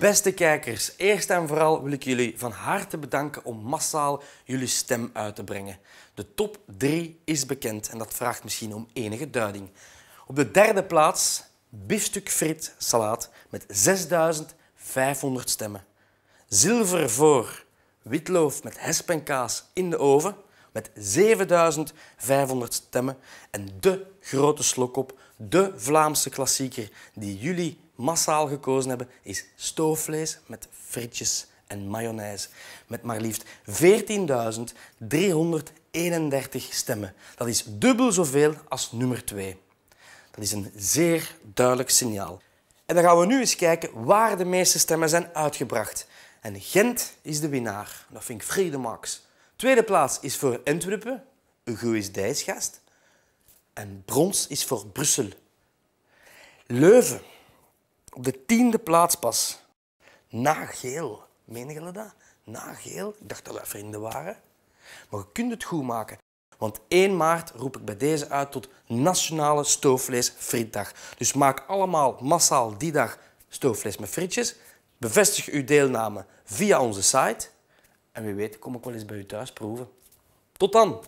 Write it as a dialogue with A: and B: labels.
A: Beste kijkers, eerst en vooral wil ik jullie van harte bedanken om massaal jullie stem uit te brengen. De top 3 is bekend en dat vraagt misschien om enige duiding. Op de derde plaats biefstuk frit salaat met 6500 stemmen. Zilver voor witloof met hesp en kaas in de oven met 7500 stemmen. En de grote slok op, de Vlaamse klassieker die jullie massaal gekozen hebben, is stoofvlees met frietjes en mayonaise. Met maar liefst 14.331 stemmen. Dat is dubbel zoveel als nummer 2. Dat is een zeer duidelijk signaal. En dan gaan we nu eens kijken waar de meeste stemmen zijn uitgebracht. En Gent is de winnaar. Dat vind ik Max. Tweede plaats is voor Antwerpen. een is Dijsgast. En brons is voor Brussel. Leuven op de tiende plaats pas. Na geel. Meen je dat? Na geel. Ik dacht dat we vrienden waren. Maar je kunt het goed maken. Want 1 maart roep ik bij deze uit tot Nationale Stoofvleesfrietdag. Dus maak allemaal massaal die dag stoofvlees met frietjes. Bevestig uw deelname via onze site. En wie weet kom ik wel eens bij u thuis proeven. Tot dan!